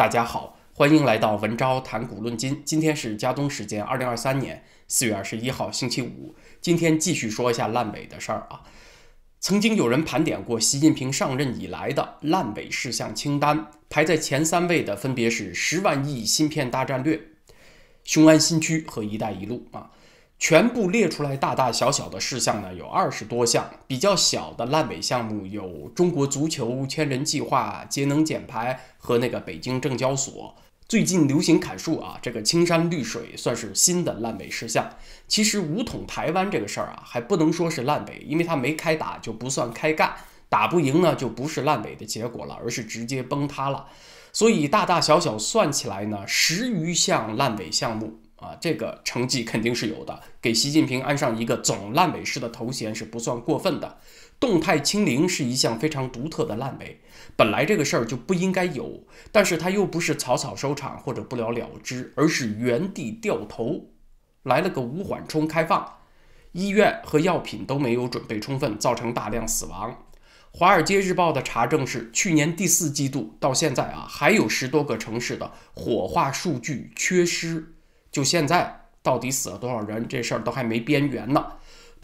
大家好，欢迎来到文昭谈股论金。今天是加东时间二零二三年四月二十一号星期五。今天继续说一下烂尾的事儿啊。曾经有人盘点过习近平上任以来的烂尾事项清单，排在前三位的分别是十万亿芯片大战略、雄安新区和一带一路啊。全部列出来，大大小小的事项呢，有二十多项。比较小的烂尾项目有中国足球千人计划、节能减排和那个北京证交所。最近流行砍树啊，这个青山绿水算是新的烂尾事项。其实武统台湾这个事儿啊，还不能说是烂尾，因为他没开打就不算开干，打不赢呢就不是烂尾的结果了，而是直接崩塌了。所以大大小小算起来呢，十余项烂尾项目。啊，这个成绩肯定是有的，给习近平安上一个总烂尾式的头衔是不算过分的。动态清零是一项非常独特的烂尾，本来这个事儿就不应该有，但是他又不是草草收场或者不了了之，而是原地掉头，来了个无缓冲开放，医院和药品都没有准备充分，造成大量死亡。华尔街日报的查证是，去年第四季度到现在啊，还有十多个城市的火化数据缺失。就现在，到底死了多少人？这事儿都还没编缘呢。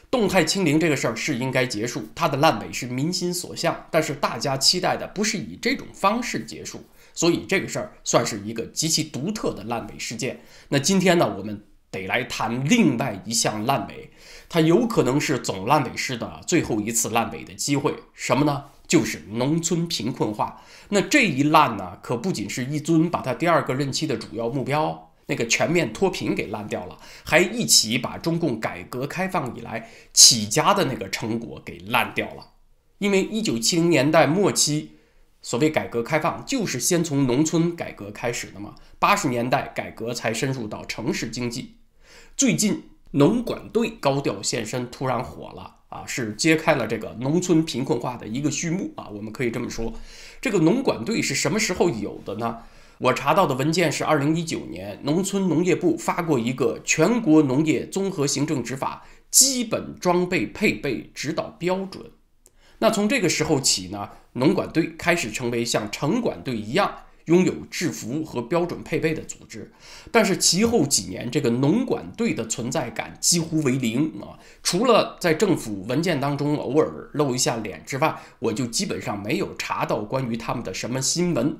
动态清零这个事儿是应该结束，它的烂尾是民心所向。但是大家期待的不是以这种方式结束，所以这个事儿算是一个极其独特的烂尾事件。那今天呢，我们得来谈另外一项烂尾，它有可能是总烂尾师的最后一次烂尾的机会。什么呢？就是农村贫困化。那这一烂呢，可不仅是一尊把他第二个任期的主要目标。那个全面脱贫给烂掉了，还一起把中共改革开放以来起家的那个成果给烂掉了。因为一九七零年代末期，所谓改革开放就是先从农村改革开始的嘛，八十年代改革才深入到城市经济。最近农管队高调现身，突然火了啊，是揭开了这个农村贫困化的一个序幕啊。我们可以这么说，这个农管队是什么时候有的呢？我查到的文件是二零一九年，农村农业部发过一个《全国农业综合行政执法基本装备配备指导标准》。那从这个时候起呢，农管队开始成为像城管队一样拥有制服和标准配备的组织。但是其后几年，这个农管队的存在感几乎为零啊，除了在政府文件当中偶尔露一下脸之外，我就基本上没有查到关于他们的什么新闻。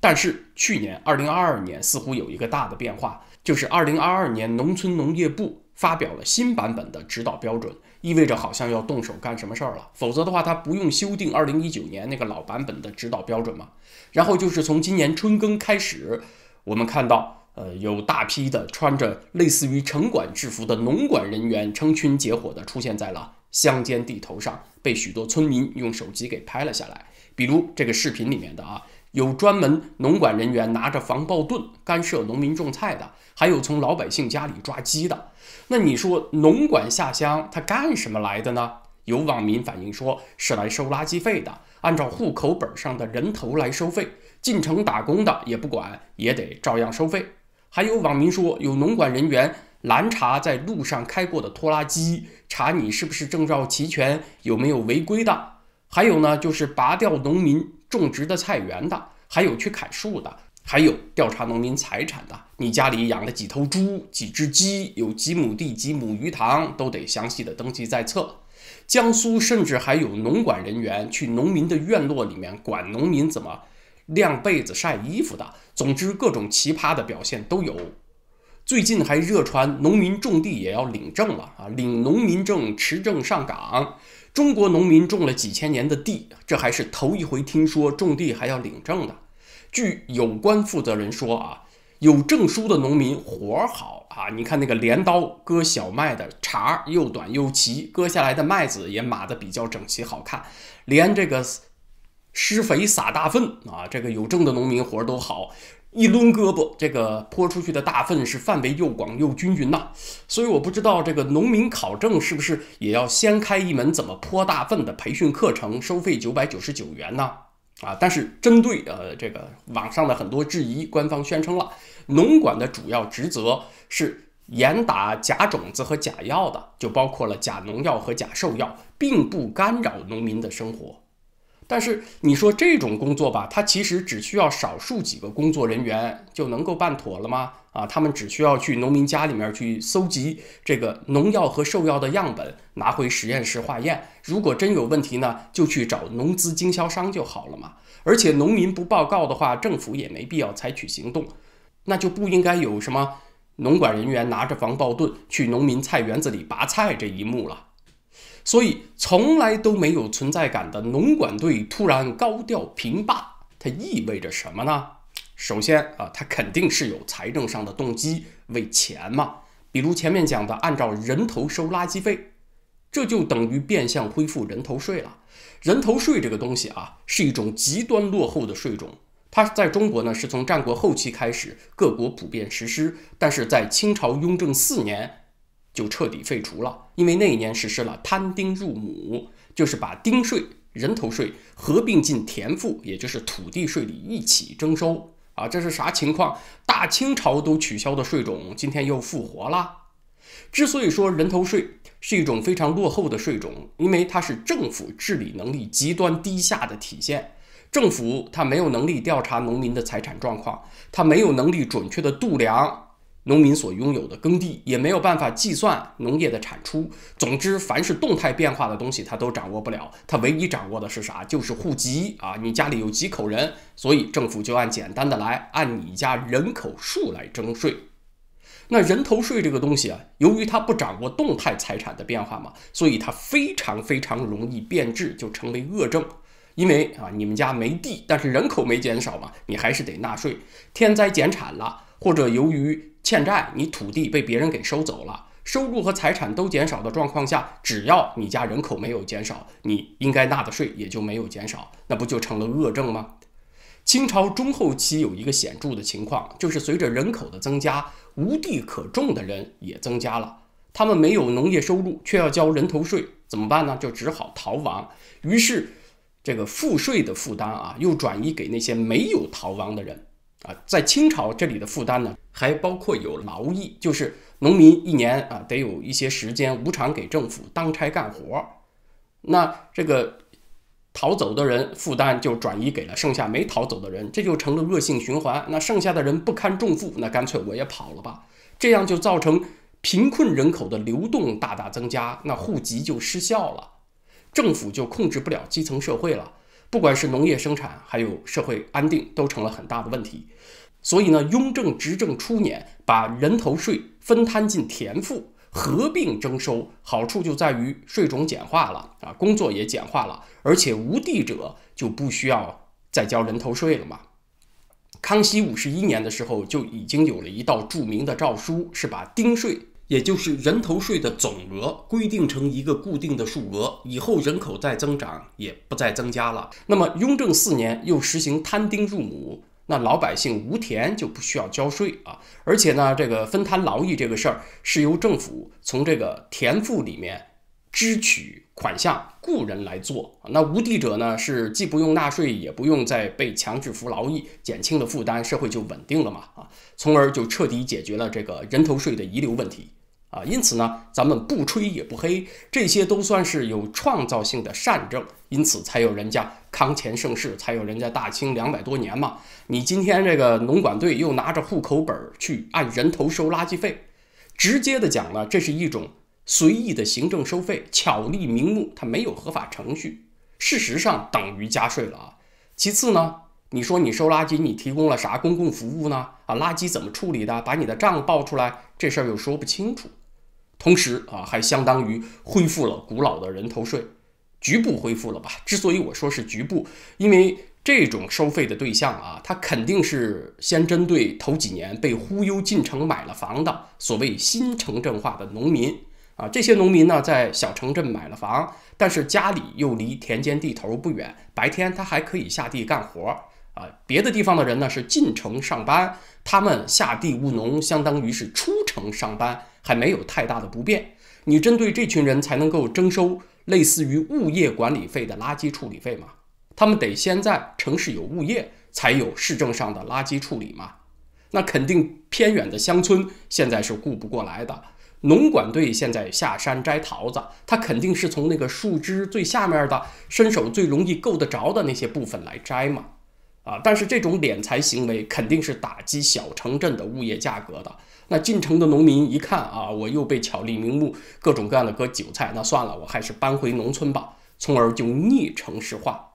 但是去年二零二二年似乎有一个大的变化，就是二零二二年农村农业部发表了新版本的指导标准，意味着好像要动手干什么事儿了。否则的话，他不用修订二零一九年那个老版本的指导标准嘛。然后就是从今年春耕开始，我们看到，呃，有大批的穿着类似于城管制服的农管人员成群结伙的出现在了乡间地头上，被许多村民用手机给拍了下来，比如这个视频里面的啊。有专门农管人员拿着防暴盾干涉农民种菜的，还有从老百姓家里抓鸡的。那你说农管下乡他干什么来的呢？有网民反映说是来收垃圾费的，按照户口本上的人头来收费。进城打工的也不管，也得照样收费。还有网民说有农管人员拦查在路上开过的拖拉机，查你是不是证照齐全，有没有违规的。还有呢，就是拔掉农民。种植的菜园的，还有去砍树的，还有调查农民财产的。你家里养了几头猪、几只鸡，有几亩地、几亩鱼塘，都得详细的登记在册。江苏甚至还有农管人员去农民的院落里面管农民怎么晾被子、晒衣服的。总之，各种奇葩的表现都有。最近还热传农民种地也要领证了啊，领农民证，持证上岗。中国农民种了几千年的地，这还是头一回听说种地还要领证的。据有关负责人说啊，有证书的农民活儿好啊，你看那个镰刀割小麦的茬儿又短又齐，割下来的麦子也码得比较整齐好看，连这个施肥撒大粪啊，这个有证的农民活儿都好。一抡胳膊，这个泼出去的大粪是范围又广又均匀呐，所以我不知道这个农民考证是不是也要先开一门怎么泼大粪的培训课程，收费九百九十九元呢？啊，但是针对呃这个网上的很多质疑，官方宣称了，农管的主要职责是严打假种子和假药的，就包括了假农药和假兽药，并不干扰农民的生活。但是你说这种工作吧，它其实只需要少数几个工作人员就能够办妥了吗？啊，他们只需要去农民家里面去搜集这个农药和兽药的样本，拿回实验室化验。如果真有问题呢，就去找农资经销商就好了嘛。而且农民不报告的话，政府也没必要采取行动，那就不应该有什么农管人员拿着防暴盾去农民菜园子里拔菜这一幕了。所以，从来都没有存在感的农管队突然高调平坝，它意味着什么呢？首先啊，它肯定是有财政上的动机，为钱嘛。比如前面讲的，按照人头收垃圾费，这就等于变相恢复人头税了。人头税这个东西啊，是一种极端落后的税种，它在中国呢是从战国后期开始各国普遍实施，但是在清朝雍正四年。就彻底废除了，因为那一年实施了摊丁入亩，就是把丁税、人头税合并进田赋，也就是土地税里一起征收。啊，这是啥情况？大清朝都取消的税种，今天又复活了？之所以说人头税是一种非常落后的税种，因为它是政府治理能力极端低下的体现。政府它没有能力调查农民的财产状况，它没有能力准确的度量。农民所拥有的耕地也没有办法计算农业的产出。总之，凡是动态变化的东西，他都掌握不了。他唯一掌握的是啥？就是户籍啊，你家里有几口人，所以政府就按简单的来，按你家人口数来征税。那人头税这个东西啊，由于它不掌握动态财产的变化嘛，所以它非常非常容易变质，就成为恶政。因为啊，你们家没地，但是人口没减少嘛，你还是得纳税。天灾减产了，或者由于欠债，你土地被别人给收走了，收入和财产都减少的状况下，只要你家人口没有减少，你应该纳的税也就没有减少，那不就成了恶政吗？清朝中后期有一个显著的情况，就是随着人口的增加，无地可种的人也增加了，他们没有农业收入，却要交人头税，怎么办呢？就只好逃亡，于是这个赋税的负担啊，又转移给那些没有逃亡的人。啊，在清朝这里的负担呢，还包括有劳役，就是农民一年啊得有一些时间无偿给政府当差干活那这个逃走的人负担就转移给了剩下没逃走的人，这就成了恶性循环。那剩下的人不堪重负，那干脆我也跑了吧，这样就造成贫困人口的流动大大增加，那户籍就失效了，政府就控制不了基层社会了。不管是农业生产，还有社会安定，都成了很大的问题。所以呢，雍正执政初年，把人头税分摊进田赋，合并征收，好处就在于税种简化了啊，工作也简化了，而且无地者就不需要再交人头税了嘛。康熙五十一年的时候，就已经有了一道著名的诏书，是把丁税。也就是人头税的总额规定成一个固定的数额，以后人口再增长也不再增加了。那么雍正四年又实行摊丁入亩，那老百姓无田就不需要交税啊。而且呢，这个分摊劳役这个事儿是由政府从这个田赋里面支取。款项雇人来做，那无地者呢是既不用纳税，也不用再被强制服劳役，减轻了负担，社会就稳定了嘛啊，从而就彻底解决了这个人头税的遗留问题啊。因此呢，咱们不吹也不黑，这些都算是有创造性的善政，因此才有人家康乾盛世，才有人家大清两百多年嘛。你今天这个农管队又拿着户口本去按人头收垃圾费，直接的讲呢，这是一种。随意的行政收费，巧立名目，它没有合法程序，事实上等于加税了啊。其次呢，你说你收垃圾，你提供了啥公共服务呢？啊，垃圾怎么处理的？把你的账报出来，这事儿又说不清楚。同时啊，还相当于恢复了古老的人头税，局部恢复了吧？之所以我说是局部，因为这种收费的对象啊，它肯定是先针对头几年被忽悠进城买了房的所谓新城镇化的农民。啊，这些农民呢，在小城镇买了房，但是家里又离田间地头不远，白天他还可以下地干活啊。别的地方的人呢，是进城上班，他们下地务农，相当于是出城上班，还没有太大的不便。你针对这群人才能够征收类似于物业管理费的垃圾处理费吗？他们得先在城市有物业，才有市政上的垃圾处理嘛。那肯定偏远的乡村现在是顾不过来的。农管队现在下山摘桃子，他肯定是从那个树枝最下面的、伸手最容易够得着的那些部分来摘嘛。啊，但是这种敛财行为肯定是打击小城镇的物业价格的。那进城的农民一看啊，我又被巧立名目、各种各样的割韭菜，那算了，我还是搬回农村吧，从而就逆城市化。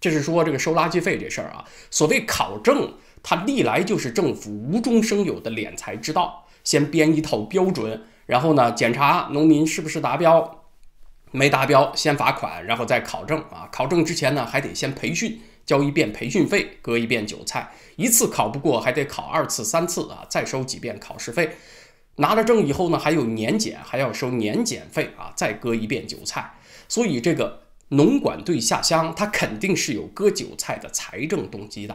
这是说这个收垃圾费这事儿啊，所谓考证，它历来就是政府无中生有的敛财之道。先编一套标准，然后呢检查农民是不是达标，没达标先罚款，然后再考证啊。考证之前呢还得先培训，交一遍培训费，割一遍韭菜。一次考不过还得考二次、三次啊，再收几遍考试费。拿了证以后呢还有年检，还要收年检费啊，再割一遍韭菜。所以这个农管队下乡，他肯定是有割韭菜的财政动机的。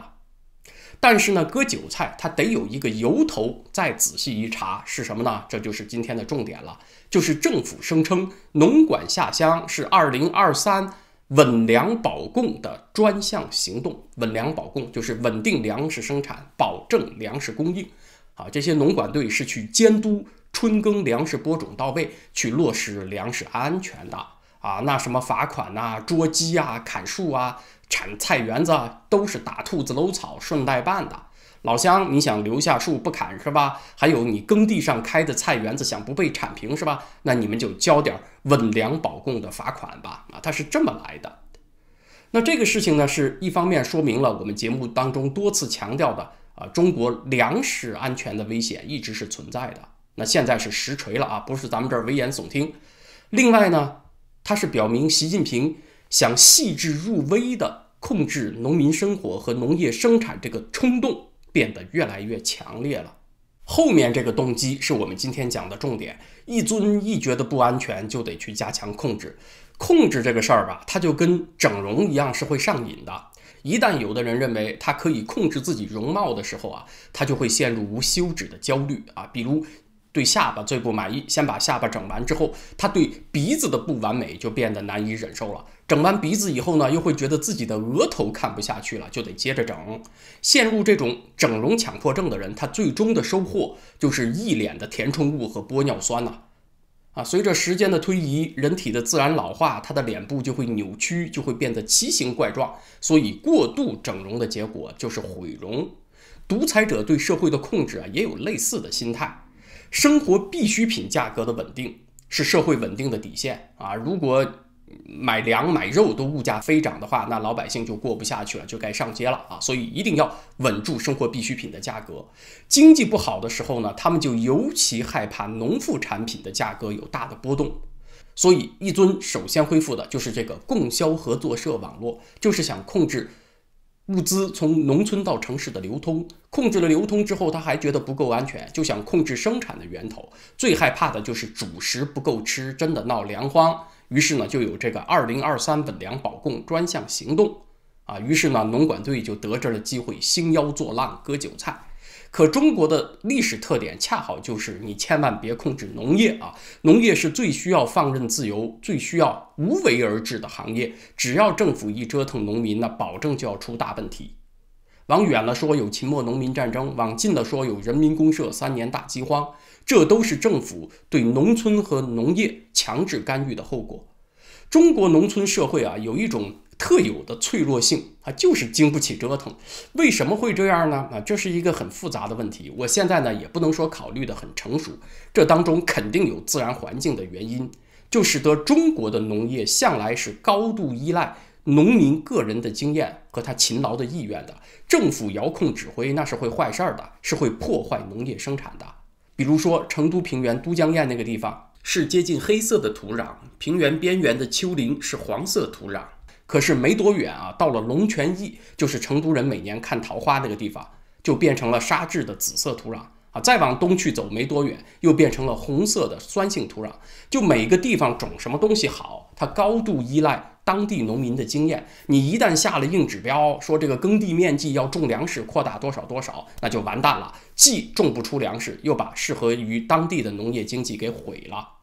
但是呢，割韭菜它得有一个由头。再仔细一查是什么呢？这就是今天的重点了，就是政府声称农管下乡是2023稳粮保供的专项行动。稳粮保供就是稳定粮食生产，保证粮食供应。啊，这些农管队是去监督春耕粮食播种到位，去落实粮食安全的。啊，那什么罚款呐，捉鸡啊，砍树啊。铲菜园子都是打兔子搂草顺带办的，老乡，你想留下树不砍是吧？还有你耕地上开的菜园子想不被铲平是吧？那你们就交点稳粮保供的罚款吧。啊，它是这么来的。那这个事情呢，是一方面说明了我们节目当中多次强调的啊，中国粮食安全的危险一直是存在的。那现在是实锤了啊，不是咱们这儿危言耸听。另外呢，它是表明习近平。想细致入微的控制农民生活和农业生产，这个冲动变得越来越强烈了。后面这个动机是我们今天讲的重点。一尊一觉得不安全，就得去加强控制。控制这个事儿吧，它就跟整容一样，是会上瘾的。一旦有的人认为他可以控制自己容貌的时候啊，他就会陷入无休止的焦虑啊。比如，对下巴最不满意，先把下巴整完之后，他对鼻子的不完美就变得难以忍受了。整完鼻子以后呢，又会觉得自己的额头看不下去了，就得接着整。陷入这种整容强迫症的人，他最终的收获就是一脸的填充物和玻尿酸呐。啊，随着时间的推移，人体的自然老化，他的脸部就会扭曲，就会变得奇形怪状。所以，过度整容的结果就是毁容。独裁者对社会的控制啊，也有类似的心态。生活必需品价格的稳定是社会稳定的底线啊。如果买粮买肉都物价飞涨的话，那老百姓就过不下去了，就该上街了啊！所以一定要稳住生活必需品的价格。经济不好的时候呢，他们就尤其害怕农副产品的价格有大的波动。所以，一尊首先恢复的就是这个供销合作社网络，就是想控制物资从农村到城市的流通。控制了流通之后，他还觉得不够安全，就想控制生产的源头。最害怕的就是主食不够吃，真的闹粮荒。于是呢，就有这个二零二三稳粮保供专项行动啊。于是呢，农管队就得知了机会兴妖作浪、割韭菜。可中国的历史特点恰好就是，你千万别控制农业啊，农业是最需要放任自由、最需要无为而治的行业。只要政府一折腾农民，那保证就要出大问题。往远了说有秦末农民战争，往近了说有人民公社三年大饥荒，这都是政府对农村和农业强制干预的后果。中国农村社会啊，有一种特有的脆弱性，它就是经不起折腾。为什么会这样呢？啊，这是一个很复杂的问题。我现在呢，也不能说考虑的很成熟，这当中肯定有自然环境的原因，就使得中国的农业向来是高度依赖。农民个人的经验和他勤劳的意愿的，政府遥控指挥那是会坏事儿的，是会破坏农业生产的。比如说，成都平原都江堰那个地方是接近黑色的土壤，平原边缘的丘陵是黄色土壤，可是没多远啊，到了龙泉驿，就是成都人每年看桃花那个地方，就变成了沙质的紫色土壤。啊，再往东去走没多远，又变成了红色的酸性土壤。就每个地方种什么东西好，它高度依赖当地农民的经验。你一旦下了硬指标，说这个耕地面积要种粮食扩大多少多少，那就完蛋了，既种不出粮食，又把适合于当地的农业经济给毁了。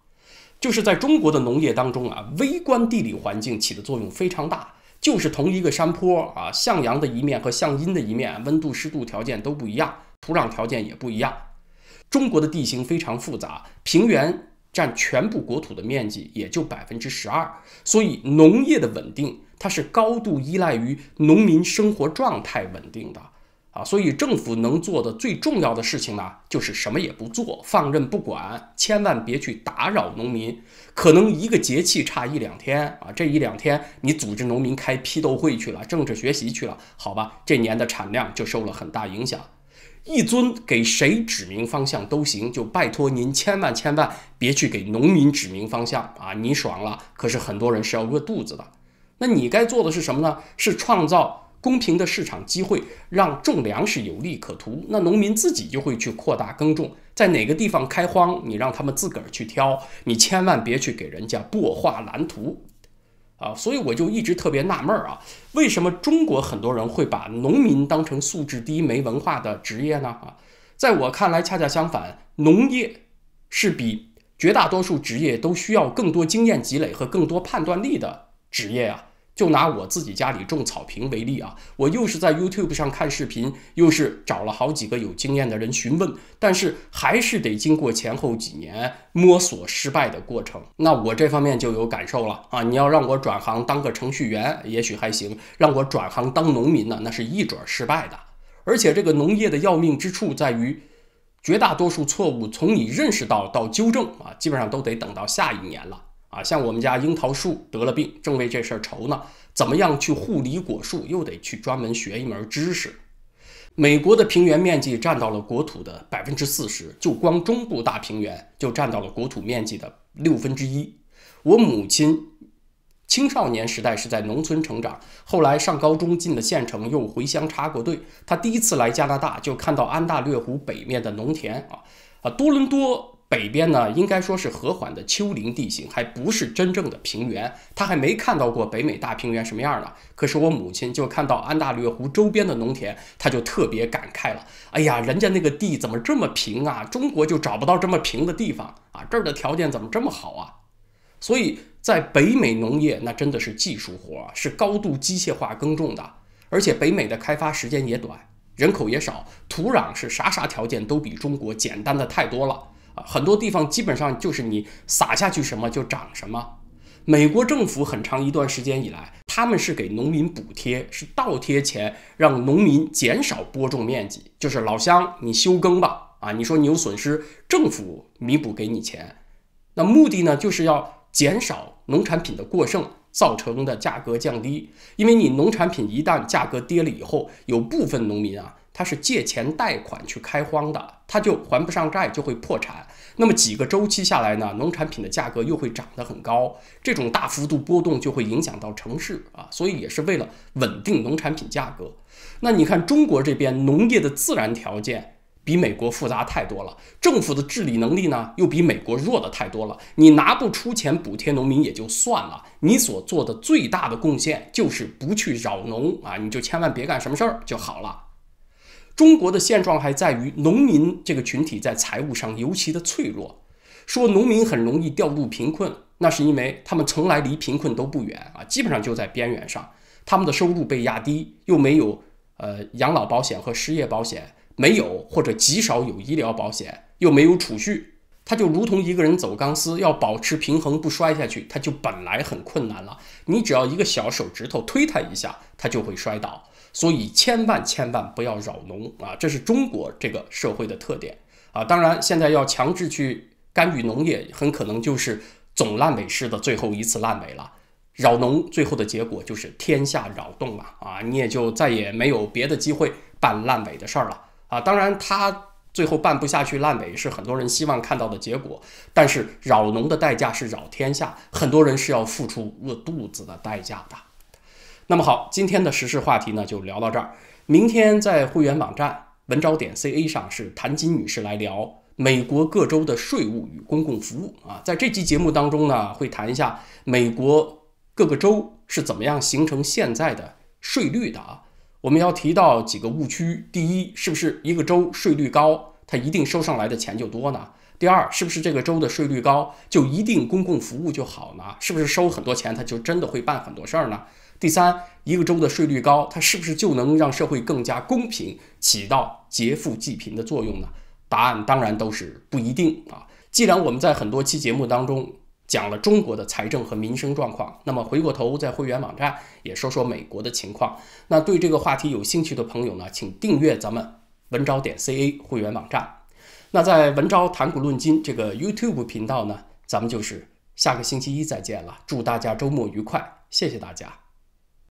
就是在中国的农业当中啊，微观地理环境起的作用非常大。就是同一个山坡啊，向阳的一面和向阴的一面，温度、湿度条件都不一样。土壤条件也不一样，中国的地形非常复杂，平原占全部国土的面积也就百分之十二，所以农业的稳定，它是高度依赖于农民生活状态稳定的，啊，所以政府能做的最重要的事情呢，就是什么也不做，放任不管，千万别去打扰农民，可能一个节气差一两天啊，这一两天你组织农民开批斗会去了，政治学习去了，好吧，这年的产量就受了很大影响。一尊给谁指明方向都行，就拜托您千万千万别去给农民指明方向啊！你爽了，可是很多人是要饿肚子的。那你该做的是什么呢？是创造公平的市场机会，让种粮食有利可图，那农民自己就会去扩大耕种，在哪个地方开荒，你让他们自个儿去挑，你千万别去给人家拨画蓝图。啊，所以我就一直特别纳闷儿啊，为什么中国很多人会把农民当成素质低、没文化的职业呢？啊，在我看来，恰恰相反，农业是比绝大多数职业都需要更多经验积累和更多判断力的职业啊。就拿我自己家里种草坪为例啊，我又是在 YouTube 上看视频，又是找了好几个有经验的人询问，但是还是得经过前后几年摸索失败的过程。那我这方面就有感受了啊！你要让我转行当个程序员，也许还行；让我转行当农民呢，那是一准失败的。而且这个农业的要命之处在于，绝大多数错误从你认识到到纠正啊，基本上都得等到下一年了。啊，像我们家樱桃树得了病，正为这事儿愁呢。怎么样去护理果树，又得去专门学一门知识。美国的平原面积占到了国土的百分之四十，就光中部大平原就占到了国土面积的六分之一。我母亲青少年时代是在农村成长，后来上高中进了县城，又回乡插过队。她第一次来加拿大就看到安大略湖北面的农田啊，啊，多伦多。北边呢，应该说是和缓的丘陵地形，还不是真正的平原。他还没看到过北美大平原什么样呢。可是我母亲就看到安大略湖周边的农田，她就特别感慨了：“哎呀，人家那个地怎么这么平啊？中国就找不到这么平的地方啊！这儿的条件怎么这么好啊？”所以在北美农业，那真的是技术活，是高度机械化耕种的。而且北美的开发时间也短，人口也少，土壤是啥啥条件都比中国简单的太多了。很多地方基本上就是你撒下去什么就长什么。美国政府很长一段时间以来，他们是给农民补贴，是倒贴钱让农民减少播种面积，就是老乡你休耕吧，啊，你说你有损失，政府弥补给你钱。那目的呢，就是要减少农产品的过剩造成的价格降低，因为你农产品一旦价格跌了以后，有部分农民啊。它是借钱贷款去开荒的，它就还不上债就会破产。那么几个周期下来呢，农产品的价格又会涨得很高，这种大幅度波动就会影响到城市啊，所以也是为了稳定农产品价格。那你看中国这边农业的自然条件比美国复杂太多了，政府的治理能力呢又比美国弱的太多了。你拿不出钱补贴农民也就算了，你所做的最大的贡献就是不去扰农啊，你就千万别干什么事儿就好了。中国的现状还在于农民这个群体在财务上尤其的脆弱。说农民很容易掉入贫困，那是因为他们从来离贫困都不远啊，基本上就在边缘上。他们的收入被压低，又没有呃养老保险和失业保险，没有或者极少有医疗保险，又没有储蓄，他就如同一个人走钢丝，要保持平衡不摔下去，他就本来很困难了。你只要一个小手指头推他一下，他就会摔倒。所以千万千万不要扰农啊！这是中国这个社会的特点啊！当然，现在要强制去干预农业，很可能就是总烂尾式的最后一次烂尾了。扰农最后的结果就是天下扰动了啊，你也就再也没有别的机会办烂尾的事儿了啊！当然，他最后办不下去烂尾是很多人希望看到的结果，但是扰农的代价是扰天下，很多人是要付出饿肚子的代价的。那么好，今天的时事话题呢，就聊到这儿。明天在会员网站文昭点 CA 上是谭金女士来聊美国各州的税务与公共服务啊。在这期节目当中呢，会谈一下美国各个州是怎么样形成现在的税率的啊。我们要提到几个误区：第一，是不是一个州税率高，它一定收上来的钱就多呢？第二，是不是这个州的税率高，就一定公共服务就好呢？是不是收很多钱，它就真的会办很多事儿呢？第三，一个州的税率高，它是不是就能让社会更加公平，起到劫富济贫的作用呢？答案当然都是不一定啊。既然我们在很多期节目当中讲了中国的财政和民生状况，那么回过头在会员网站也说说美国的情况。那对这个话题有兴趣的朋友呢，请订阅咱们文昭点 C A 会员网站。那在文昭谈股论金这个 YouTube 频道呢，咱们就是下个星期一再见了。祝大家周末愉快，谢谢大家。